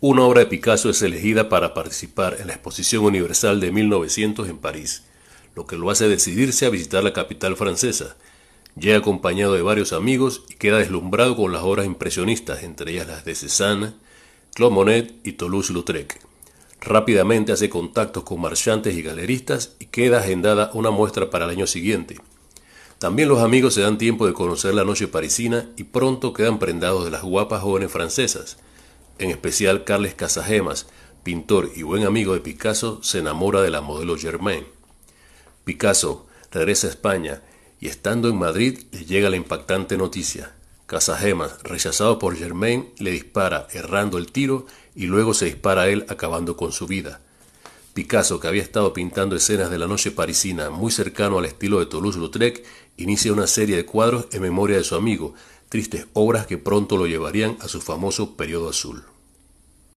Una obra de Picasso es elegida para participar en la Exposición Universal de 1900 en París, lo que lo hace decidirse a visitar la capital francesa. Llega acompañado de varios amigos y queda deslumbrado con las obras impresionistas, entre ellas las de Cézanne, Claude Monet y Toulouse-Lautrec. Rápidamente hace contactos con marchantes y galeristas y queda agendada una muestra para el año siguiente. También los amigos se dan tiempo de conocer la noche parisina y pronto quedan prendados de las guapas jóvenes francesas. En especial Carles Casagemas, pintor y buen amigo de Picasso, se enamora de la modelo Germain. Picasso regresa a España y estando en Madrid le llega la impactante noticia. Casagemas, rechazado por Germain, le dispara, errando el tiro, y luego se dispara a él, acabando con su vida. Picasso, que había estado pintando escenas de la noche parisina muy cercano al estilo de Toulouse-Lautrec, inicia una serie de cuadros en memoria de su amigo, tristes obras que pronto lo llevarían a su famoso periodo azul.